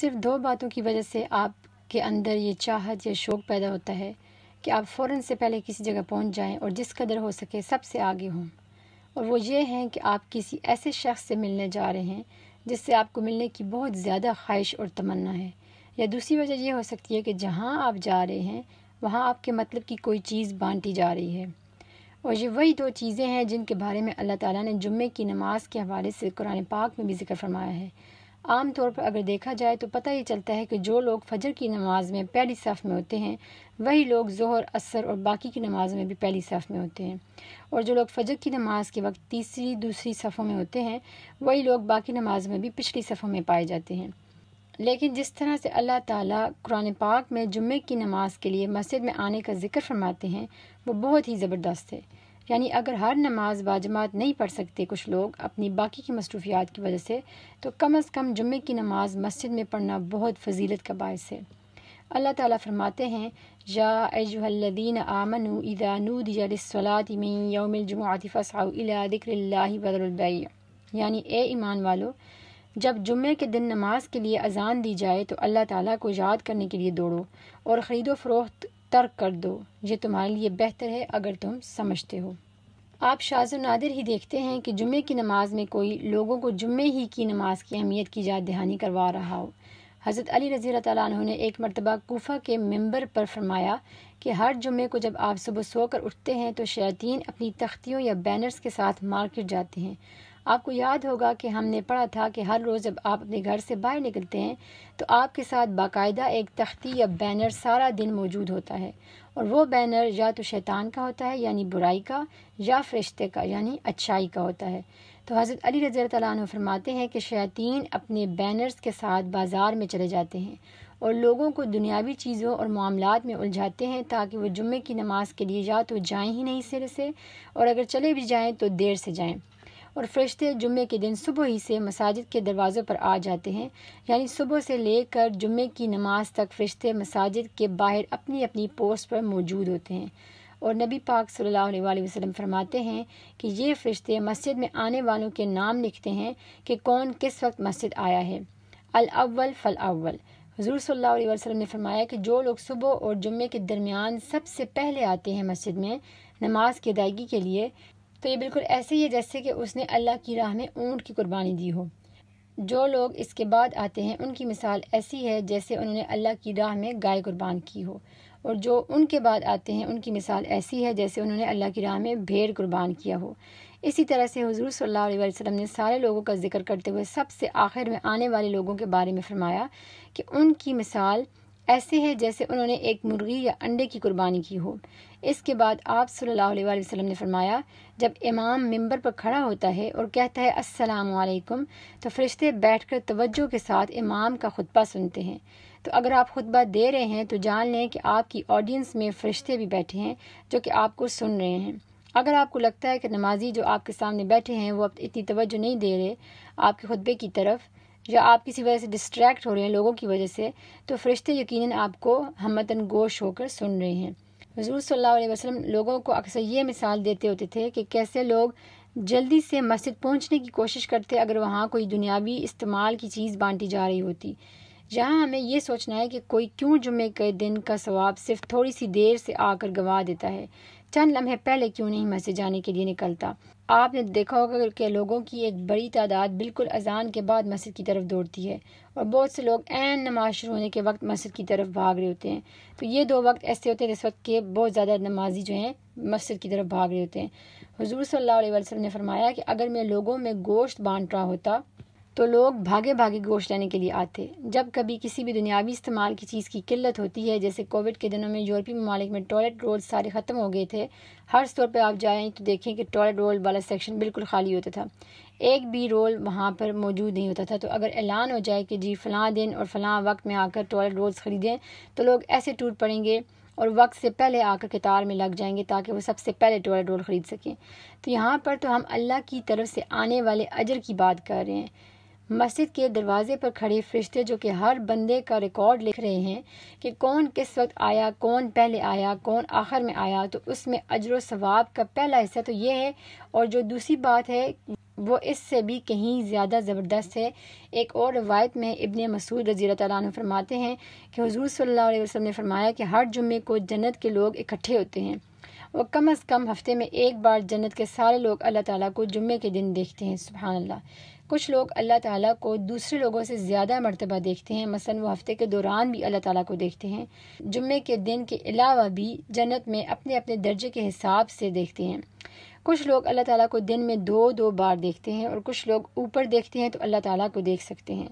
सिर्फ दो बातों की वजह से आपके अंदर ये चाहत या शौक़ पैदा होता है कि आप फ़ौर से पहले किसी जगह पहुंच जाएं और जिस कदर हो सके सबसे आगे हों और वो ये हैं कि आप किसी ऐसे शख्स से मिलने जा रहे हैं जिससे आपको मिलने की बहुत ज़्यादा ख्वाहिश और तमन्ना है या दूसरी वजह यह हो सकती है कि जहाँ आप जा रहे हैं वहाँ आपके मतलब की कोई चीज़ बांटी जा रही है और ये वही दो चीज़ें हैं जिनके बारे में अल्लाह ताला ने जुम्मे की नमाज के हवाले से कुरान पाक में भी जिक्र फरमाया है आम तौर पर अगर देखा जाए तो पता ही चलता है कि जो लोग फजर की नमाज में पहली सफ़ में होते हैं वही लोग जोहर असर और बाकी की नमाज में भी पहली सफ़ में होते हैं और जो लोग फजर की नमाज के वक्त तीसरी दूसरी सफ़ों में होते हैं वही लोग बाकी नमाज में भी पिछली सफ़ों में पाए जाते हैं लेकिन जिस तरह से अल्लाह ताला कुरान पाक में जुम्मे की नमाज के लिए मस्जिद में आने का जिक्र फरमाते हैं वो बहुत ही ज़बरदस्त है यानी अगर हर नमाज बाजमात नहीं पढ़ सकते कुछ लोग अपनी बाकी की मसरूफियात की वजह से तो कम अज़ कम जुम्मे की नमाज मस्जिद में पढ़ना बहुत फजीलत का बायस है अल्लाह ताला फरमाते हैं या एजुहल्लिन आमन इदानूदियासलातिमिन यौमिलजुमातिफ़ाउला बदरबई यानी ए ईमान वालो जब जुम्मे के दिन नमाज के लिए अजान दी जाए तो अल्लाह ताला को याद करने के लिए दौड़ो और ख़रीदो फरोख्त तर्क कर दो ये तुम्हारे लिए बेहतर है अगर तुम समझते हो आप शाज नादिर ही देखते हैं कि जुमे की नमाज में कोई लोगों को जुम्मे ही की नमाज की अहमियत की याद दहानी करवा रहा हो हज़रत अली रज़ी तु ने एक मरतबा कोफा के मंबर पर फरमाया कि हर जुमे को जब आप सुबह सोकर उठते हैं तो शैतिन अपनी तख्तियों या बैनर्स के साथ मार्केट जाते हैं आपको याद होगा कि हमने पढ़ा था कि हर रोज़ जब आप अपने घर से बाहर निकलते हैं तो आपके साथ बाकायदा एक तख्ती या बैनर सारा दिन मौजूद होता है और वो बैनर या तो शैतान का होता है यानी बुराई का या फरिश्ते का यानी अच्छाई का होता है तो हज़रत अली रज़ी तैन फरमाते हैं कि शैतिन अपने बैनर्स के साथ बाज़ार में चले जाते हैं और लोगों को दुनियावी चीज़ों और मामलों में उलझाते हैं ताकि वो जुम्मे की नमाज के लिए या तो जाएं ही नहीं सिरे से और अगर चले भी जाएं तो देर से जाएं और फरिश्ते जुम्मे के दिन सुबह ही से मसाजिद के दरवाज़ों पर आ जाते हैं यानी सुबह से लेकर जुम्मे की नमाज तक फरिश्ते मसाजिद के बाहर अपनी अपनी पोस्ट पर मौजूद होते हैं और नबी पाक सल्लल्लाहु अलैहि वसल्लम फरमाते हैं कि ये फरिश्ते मस्जिद में आने वालों के नाम लिखते हैं कि कौन किस वक्त मस्जिद आया है अल अव्वल फ़ल अव्वल हजूर सल्लल्लाहु अलैहि वसल्लम ने फरमाया कि जो लोग सुबह और जुम्मे के दरमियान सबसे पहले आते हैं मस्जिद में नमाज की अदायगी के लिए तो ये बिल्कुल ऐसे ही है जैसे कि उसने अल्लाह की राह में ऊँट की कुर्बानी दी हो जो लोग इसके बाद आते हैं उनकी मिसाल ऐसी है जैसे उन्होंने अल्लाह की राह में गाय कुर्बान की हो और जो उनके बाद आते हैं उनकी मिसाल ऐसी है जैसे उन्होंने अल्लाह की राह में भेड़ कुर्बान किया हो इसी तरह से हजूर सल्ला वसम ने सारे लोगों का जिक्र करते हुए सबसे आखिर में आने वाले लोगों के बारे में फरमाया कि उनकी मिसाल ऐसे है जैसे उन्होंने एक मुर्गी या अंडे की कुर्बानी की हो इसके बाद आप सल्लल्लाहु अलैहि वसल्लम ने फरमाया जब इमाम मिंबर पर खड़ा होता है और कहता है अस्सलाम वालेकुम तो फरिश्ते बैठकर तवज्जो के साथ इमाम का खुतबा सुनते हैं तो अगर आप खुतबा दे रहे हैं तो जान लें कि आपकी ऑडियंस में फ़रिश्ते भी बैठे हैं जो कि आपको सुन रहे हैं अगर आपको लगता है कि नमाजी जो आपके सामने बैठे हैं वो अब इतनी तवज्जो नहीं दे रहे आपके खुतबे की तरफ या आप किसी वजह से डिस्ट्रैक्ट हो रहे हैं लोगों की वजह से तो फरिश्ते यकीन आपको हमतन गोश होकर सुन रहे हैं हजूर सल्ला वसलम लोगों को अक्सर ये मिसाल देते होते थे कि कैसे लोग जल्दी से मस्जिद पहुंचने की कोशिश करते अगर वहाँ कोई दुनियावी इस्तेमाल की चीज़ बांटी जा रही होती जहाँ हमें यह सोचना है कि कोई क्यों जुमे के दिन का सवाब सिर्फ थोड़ी सी देर से आकर गवा देता है चंद लम्हे पहले क्यों नहीं मस्जिद जाने के लिए निकलता आपने देखा होगा कि लोगों की एक बड़ी तादाद बिल्कुल अजान के बाद मस्जिद की तरफ दौड़ती है और बहुत से लोग एन नमाज शुरू होने के वक्त मस्जिद की तरफ भाग रहे होते हैं तो ये दो वक्त ऐसे होते हैं जिस वक्त के बहुत ज़्यादा नमाजी जो हैं मस्जिद की तरफ भाग रहे होते हैं हजूर सल्ला वसलम ने फरमाया कि अगर मैं लोगों में गोश्त बांट रहा होता तो लोग भागे भागे गोश्त लेने के लिए आते जब कभी किसी भी दुनियावी इस्तेमाल की चीज़ की किल्लत होती है जैसे कोविड के दिनों में यूरोपीय ममालिक में टॉयलेट रोल सारे ख़त्म हो गए थे हर स्टोर पर आप जाएँ तो देखें कि टॉयलेट रोल वाला सेक्शन बिल्कुल खाली होता था एक भी रोल वहाँ पर मौजूद नहीं होता था तो अगर ऐलान हो जाए कि जी फ़लाँ दिन और फ़लाँ वक्त में आकर टॉयलेट रोल्स ख़रीदें तो लोग ऐसे टूट पड़ेंगे और वक्त से पहले आकर कतार में लग जाएंगे ताकि वो सबसे पहले टॉयलेट रोल ख़रीद सकें तो यहाँ पर तो हम अल्लाह की तरफ से आने वाले अजर की बात कर रहे हैं मस्जिद के दरवाजे पर खड़े फरिश्ते जो कि हर बंदे का रिकॉर्ड लिख रहे हैं कि कौन किस वक्त आया कौन पहले आया कौन आखिर में आया तो उसमें अजर सवाब का पहला हिस्सा तो ये है और जो दूसरी बात है वो इससे भी कहीं ज़्यादा ज़बरदस्त है एक और रवायत में इबन मसूद रजी तैन फरमाते हैं कि हजूर सल्ला वसलम ने फरमाया कि हर जुम्मे को जन्नत के लोग इकट्ठे होते हैं और कम अज़ कम हफ़्ते में एक बार जन्नत के सारे लोग अल्लाह ताला को जुम्मे के दिन देखते हैं सुबह अल्लाह कुछ लोग अल्लाह ताला को दूसरे लोगों से ज़्यादा मरतबा देखते हैं मसलन वो हफ़्ते के दौरान भी अल्लाह ताला को देखते हैं जुम्मे के दिन के अलावा भी जन्नत में अपने अपने दर्जे के हिसाब से देखते हैं कुछ लोग अल्लाह ताला को दिन में दो दो बार देखते हैं और कुछ लोग ऊपर देखते हैं तो अल्लाह ताला को देख सकते हैं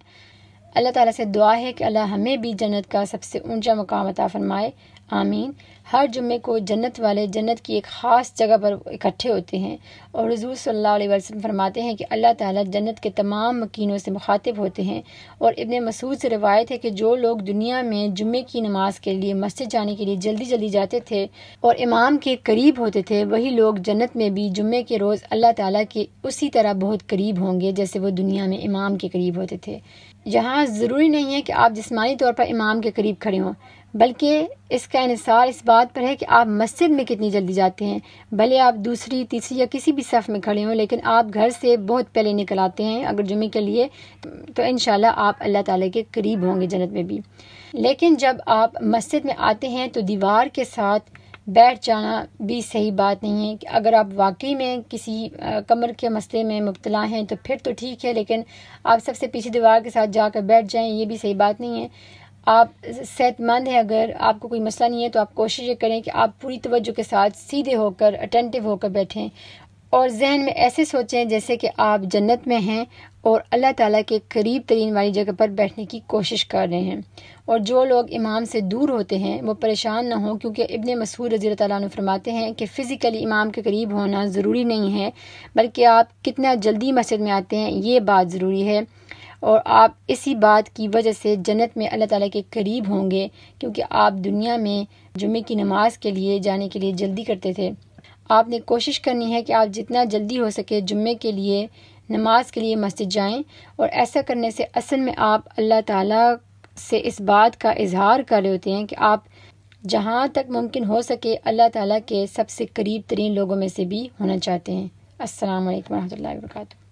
अल्लाह ताला से दुआ है कि अल्लाह हमें भी जन्नत का सबसे ऊंचा मकाम अता फरमाए आमीन हर जुम्मे को जन्नत वाले जन्नत की एक ख़ास जगह पर इकट्ठे होते हैं और हजूर सल्ला वसम फरमाते हैं कि अल्लाह ताला जन्नत के तमाम मकीनों से मुखातिब होते हैं और इबन मसूद से रवायत है कि जो लोग दुनिया में जुम्मे की नमाज के लिए मस्जिद जाने के लिए जल्दी जल्दी जाते थे और इमाम के करीब होते थे वही लोग जन्नत में भी जुम्मे के रोज़ अल्लाह ताली के उसी तरह बहुत करीब होंगे जैसे वो दुनिया में इमाम के करीब होते थे यहाँ ज़रूरी नहीं है कि आप जिसमानी तौर पर इमाम के करीब खड़े हों बल्कि इसका इसार इस बात पर है कि आप मस्जिद में कितनी जल्दी जाते हैं भले आप दूसरी तीसरी या किसी भी सफ़ में खड़े हों लेकिन आप घर से बहुत पहले निकल आते हैं अगर जुमे के लिए तो इन आप अल्लाह ताला के करीब होंगे जन्नत में भी लेकिन जब आप मस्जिद में आते हैं तो दीवार के साथ बैठ जाना भी सही बात नहीं है कि अगर आप वाकई में किसी कमर के मसले में मुबतला हैं तो फिर तो ठीक है लेकिन आप सबसे पीछे दीवार के साथ जाकर बैठ जाएं ये भी सही बात नहीं है आप सेहतमंद हैं अगर आपको कोई मसला नहीं है तो आप कोशिश ये करें कि आप पूरी तवज्जो के साथ सीधे होकर अटेंटिव होकर बैठें और जहन में ऐसे सोचें जैसे कि आप जन्नत में हैं और अल्लाह ताला के करीब तरीन वाली जगह पर बैठने की कोशिश कर रहे हैं और जो लोग इमाम से दूर होते हैं वो परेशान ना हों क्योंकि इब्ने मसूद रजी तु फरमाते हैं कि फ़िज़िकली इमाम के करीब होना ज़रूरी नहीं है बल्कि आप कितना जल्दी मस्जिद में आते हैं ये बात ज़रूरी है और आप इसी बात की वजह से जन्नत में अल्लाह ताला के करीब होंगे क्योंकि आप दुनिया में जुमे की नमाज के लिए जाने के लिए जल्दी करते थे आपने कोशिश करनी है कि आप जितना जल्दी हो सके जुम्मे के लिए नमाज के लिए मस्जिद जाएं और ऐसा करने से असल में आप अल्लाह ताला से इस बात का इजहार कर रहे होते हैं कि आप जहाँ तक मुमकिन हो सके अल्लाह ताला के सबसे करीब तरीन लोगों में से भी होना चाहते हैं असल वरहमल वर्क